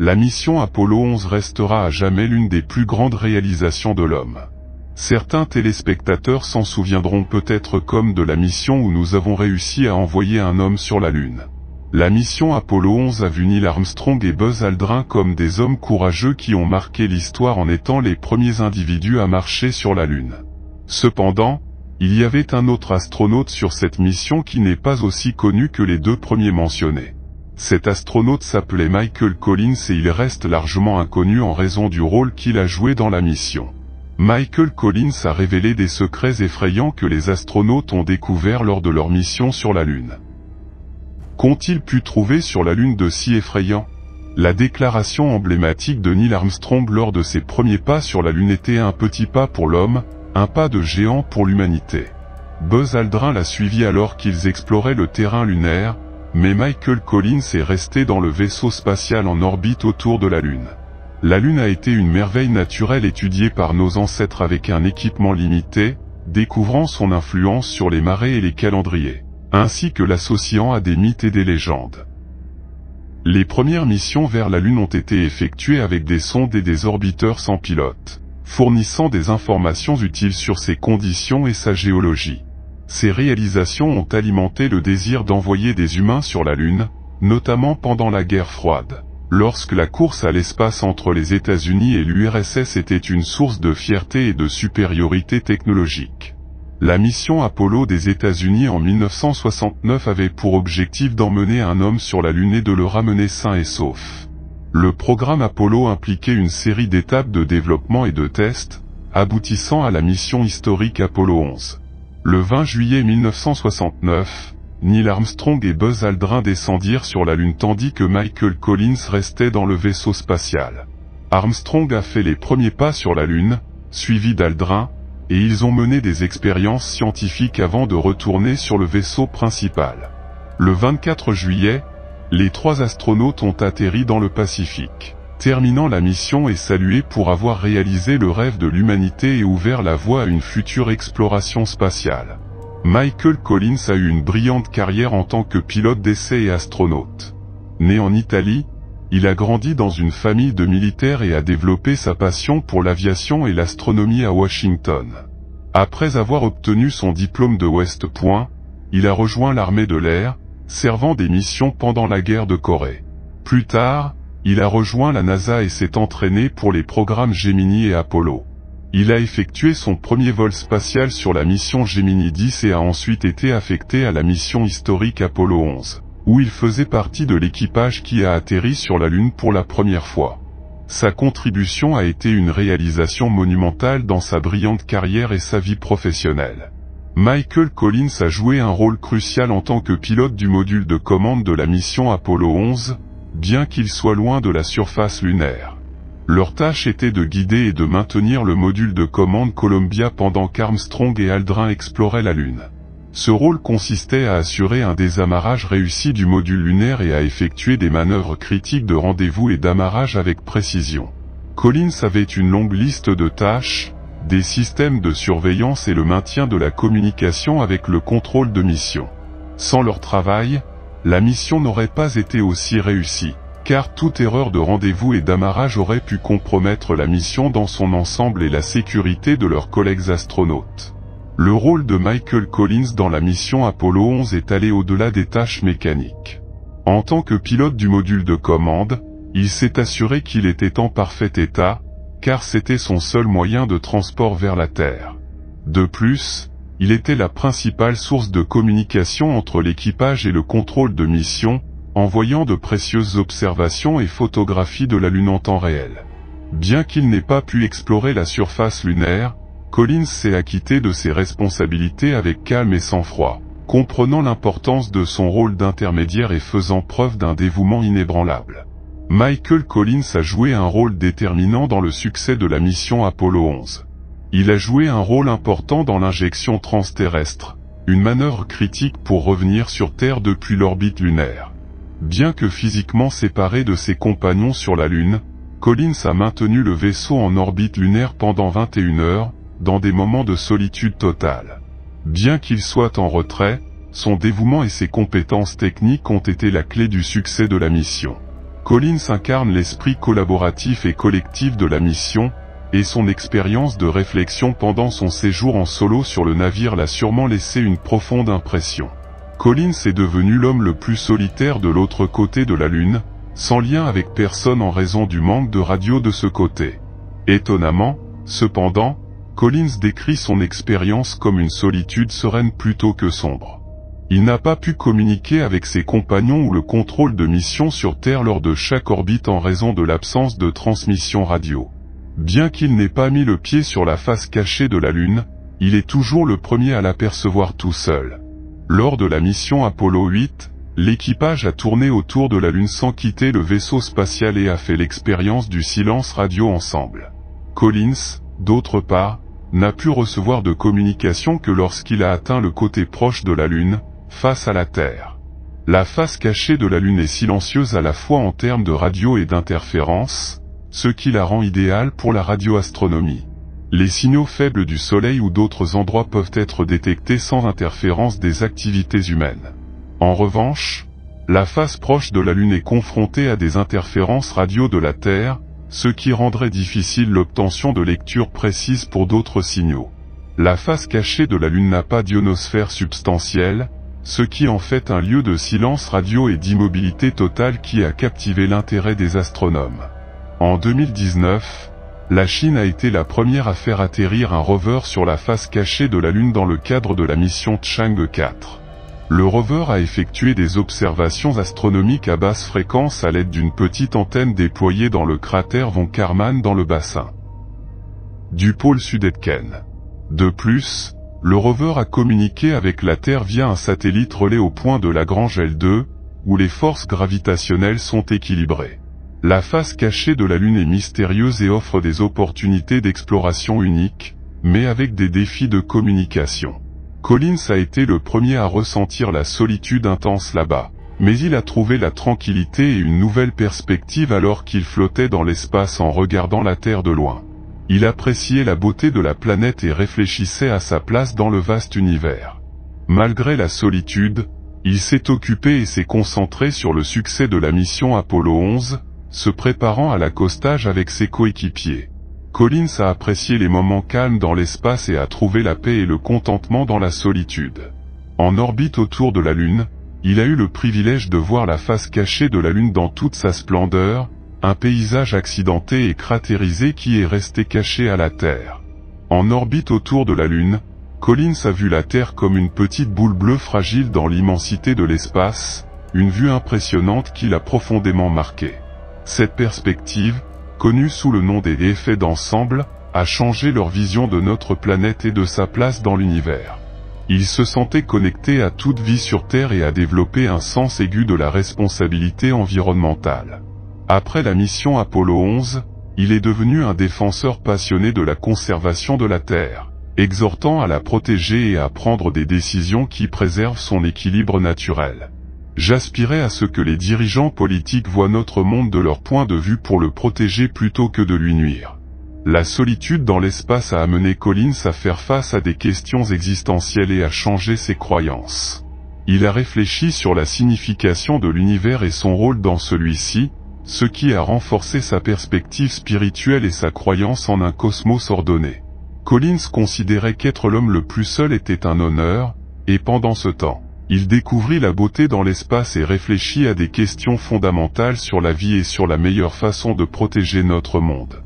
la mission Apollo 11 restera à jamais l'une des plus grandes réalisations de l'homme. Certains téléspectateurs s'en souviendront peut-être comme de la mission où nous avons réussi à envoyer un homme sur la Lune. La mission Apollo 11 a vu Neil Armstrong et Buzz Aldrin comme des hommes courageux qui ont marqué l'histoire en étant les premiers individus à marcher sur la Lune. Cependant, il y avait un autre astronaute sur cette mission qui n'est pas aussi connu que les deux premiers mentionnés. Cet astronaute s'appelait Michael Collins et il reste largement inconnu en raison du rôle qu'il a joué dans la mission. Michael Collins a révélé des secrets effrayants que les astronautes ont découverts lors de leur mission sur la Lune. Qu'ont-ils pu trouver sur la Lune de si effrayant La déclaration emblématique de Neil Armstrong lors de ses premiers pas sur la Lune était un petit pas pour l'homme, un pas de géant pour l'humanité. Buzz Aldrin l'a suivi alors qu'ils exploraient le terrain lunaire, mais Michael Collins est resté dans le vaisseau spatial en orbite autour de la Lune. La Lune a été une merveille naturelle étudiée par nos ancêtres avec un équipement limité, découvrant son influence sur les marées et les calendriers, ainsi que l'associant à des mythes et des légendes. Les premières missions vers la Lune ont été effectuées avec des sondes et des orbiteurs sans pilote, fournissant des informations utiles sur ses conditions et sa géologie. Ces réalisations ont alimenté le désir d'envoyer des humains sur la Lune, notamment pendant la guerre froide. Lorsque la course à l'espace entre les États-Unis et l'URSS était une source de fierté et de supériorité technologique. La mission Apollo des États-Unis en 1969 avait pour objectif d'emmener un homme sur la Lune et de le ramener sain et sauf. Le programme Apollo impliquait une série d'étapes de développement et de tests, aboutissant à la mission historique Apollo 11. Le 20 juillet 1969, Neil Armstrong et Buzz Aldrin descendirent sur la Lune tandis que Michael Collins restait dans le vaisseau spatial. Armstrong a fait les premiers pas sur la Lune, suivi d'Aldrin, et ils ont mené des expériences scientifiques avant de retourner sur le vaisseau principal. Le 24 juillet, les trois astronautes ont atterri dans le Pacifique terminant la mission est salué pour avoir réalisé le rêve de l'humanité et ouvert la voie à une future exploration spatiale. Michael Collins a eu une brillante carrière en tant que pilote d'essai et astronaute. Né en Italie, il a grandi dans une famille de militaires et a développé sa passion pour l'aviation et l'astronomie à Washington. Après avoir obtenu son diplôme de West Point, il a rejoint l'armée de l'air, servant des missions pendant la guerre de Corée. Plus tard, il a rejoint la NASA et s'est entraîné pour les programmes Gemini et Apollo. Il a effectué son premier vol spatial sur la mission Gemini 10 et a ensuite été affecté à la mission historique Apollo 11, où il faisait partie de l'équipage qui a atterri sur la Lune pour la première fois. Sa contribution a été une réalisation monumentale dans sa brillante carrière et sa vie professionnelle. Michael Collins a joué un rôle crucial en tant que pilote du module de commande de la mission Apollo 11, bien qu'ils soient loin de la surface lunaire. Leur tâche était de guider et de maintenir le module de commande Columbia pendant qu'Armstrong et Aldrin exploraient la Lune. Ce rôle consistait à assurer un désamarrage réussi du module lunaire et à effectuer des manœuvres critiques de rendez-vous et d'amarrage avec précision. Collins avait une longue liste de tâches, des systèmes de surveillance et le maintien de la communication avec le contrôle de mission. Sans leur travail, la mission n'aurait pas été aussi réussie, car toute erreur de rendez-vous et d'amarrage aurait pu compromettre la mission dans son ensemble et la sécurité de leurs collègues astronautes. Le rôle de Michael Collins dans la mission Apollo 11 est allé au-delà des tâches mécaniques. En tant que pilote du module de commande, il s'est assuré qu'il était en parfait état, car c'était son seul moyen de transport vers la Terre. De plus, il était la principale source de communication entre l'équipage et le contrôle de mission, envoyant de précieuses observations et photographies de la Lune en temps réel. Bien qu'il n'ait pas pu explorer la surface lunaire, Collins s'est acquitté de ses responsabilités avec calme et sang-froid, comprenant l'importance de son rôle d'intermédiaire et faisant preuve d'un dévouement inébranlable. Michael Collins a joué un rôle déterminant dans le succès de la mission Apollo 11. Il a joué un rôle important dans l'injection transterrestre, une manœuvre critique pour revenir sur Terre depuis l'orbite lunaire. Bien que physiquement séparé de ses compagnons sur la Lune, Collins a maintenu le vaisseau en orbite lunaire pendant 21 heures, dans des moments de solitude totale. Bien qu'il soit en retrait, son dévouement et ses compétences techniques ont été la clé du succès de la mission. Collins incarne l'esprit collaboratif et collectif de la mission, et son expérience de réflexion pendant son séjour en solo sur le navire l'a sûrement laissé une profonde impression. Collins est devenu l'homme le plus solitaire de l'autre côté de la Lune, sans lien avec personne en raison du manque de radio de ce côté. Étonnamment, cependant, Collins décrit son expérience comme une solitude sereine plutôt que sombre. Il n'a pas pu communiquer avec ses compagnons ou le contrôle de mission sur Terre lors de chaque orbite en raison de l'absence de transmission radio. Bien qu'il n'ait pas mis le pied sur la face cachée de la Lune, il est toujours le premier à l'apercevoir tout seul. Lors de la mission Apollo 8, l'équipage a tourné autour de la Lune sans quitter le vaisseau spatial et a fait l'expérience du silence radio ensemble. Collins, d'autre part, n'a pu recevoir de communication que lorsqu'il a atteint le côté proche de la Lune, face à la Terre. La face cachée de la Lune est silencieuse à la fois en termes de radio et d'interférence, ce qui la rend idéale pour la radioastronomie. Les signaux faibles du Soleil ou d'autres endroits peuvent être détectés sans interférence des activités humaines. En revanche, la face proche de la Lune est confrontée à des interférences radio de la Terre, ce qui rendrait difficile l'obtention de lectures précises pour d'autres signaux. La face cachée de la Lune n'a pas d'ionosphère substantielle, ce qui en fait un lieu de silence radio et d'immobilité totale qui a captivé l'intérêt des astronomes. En 2019, la Chine a été la première à faire atterrir un rover sur la face cachée de la Lune dans le cadre de la mission Chang'e 4. Le rover a effectué des observations astronomiques à basse fréquence à l'aide d'une petite antenne déployée dans le cratère Von Karman dans le bassin du pôle sud-etken. De plus, le rover a communiqué avec la Terre via un satellite relais au point de Lagrange L2, où les forces gravitationnelles sont équilibrées. La face cachée de la Lune est mystérieuse et offre des opportunités d'exploration uniques, mais avec des défis de communication. Collins a été le premier à ressentir la solitude intense là-bas, mais il a trouvé la tranquillité et une nouvelle perspective alors qu'il flottait dans l'espace en regardant la Terre de loin. Il appréciait la beauté de la planète et réfléchissait à sa place dans le vaste univers. Malgré la solitude, il s'est occupé et s'est concentré sur le succès de la mission Apollo 11, se préparant à l'accostage avec ses coéquipiers. Collins a apprécié les moments calmes dans l'espace et a trouvé la paix et le contentement dans la solitude. En orbite autour de la Lune, il a eu le privilège de voir la face cachée de la Lune dans toute sa splendeur, un paysage accidenté et cratérisé qui est resté caché à la Terre. En orbite autour de la Lune, Collins a vu la Terre comme une petite boule bleue fragile dans l'immensité de l'espace, une vue impressionnante qui l'a profondément marqué. Cette perspective, connue sous le nom des effets d'ensemble, a changé leur vision de notre planète et de sa place dans l'univers. Ils se sentaient connectés à toute vie sur Terre et a développé un sens aigu de la responsabilité environnementale. Après la mission Apollo 11, il est devenu un défenseur passionné de la conservation de la Terre, exhortant à la protéger et à prendre des décisions qui préservent son équilibre naturel. J'aspirais à ce que les dirigeants politiques voient notre monde de leur point de vue pour le protéger plutôt que de lui nuire. La solitude dans l'espace a amené Collins à faire face à des questions existentielles et à changer ses croyances. Il a réfléchi sur la signification de l'univers et son rôle dans celui-ci, ce qui a renforcé sa perspective spirituelle et sa croyance en un cosmos ordonné. Collins considérait qu'être l'homme le plus seul était un honneur, et pendant ce temps, il découvrit la beauté dans l'espace et réfléchit à des questions fondamentales sur la vie et sur la meilleure façon de protéger notre monde.